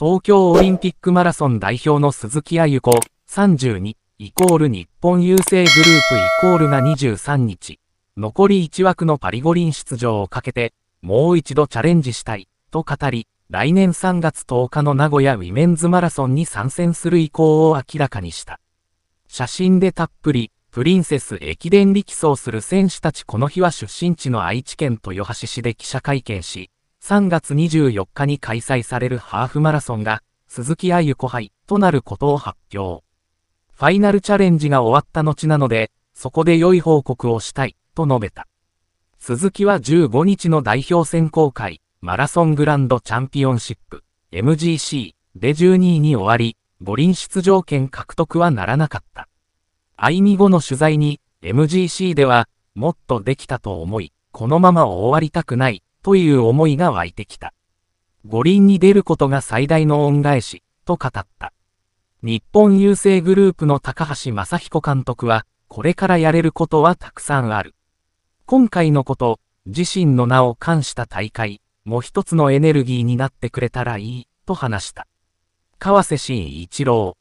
東京オリンピックマラソン代表の鈴木あゆ子32イコール日本郵政グループイコールが23日、残り1枠のパリ五輪出場をかけて、もう一度チャレンジしたい、と語り、来年3月10日の名古屋ウィメンズマラソンに参戦する意向を明らかにした。写真でたっぷり、プリンセス駅伝力走する選手たちこの日は出身地の愛知県豊橋市で記者会見し、3月24日に開催されるハーフマラソンが、鈴木愛ゆ子杯となることを発表。ファイナルチャレンジが終わった後なので、そこで良い報告をしたい、と述べた。鈴木は15日の代表選考会、マラソングランドチャンピオンシップ、MGC で12位に終わり、五輪出場権獲得はならなかった。愛美後の取材に、MGC では、もっとできたと思い、このまま終わりたくない、という思いが湧いてきた。五輪に出ることが最大の恩返し、と語った。日本郵政グループの高橋正彦監督は、これからやれることはたくさんある。今回のこと、自身の名を冠した大会、もう一つのエネルギーになってくれたらいい、と話した。川瀬慎一郎。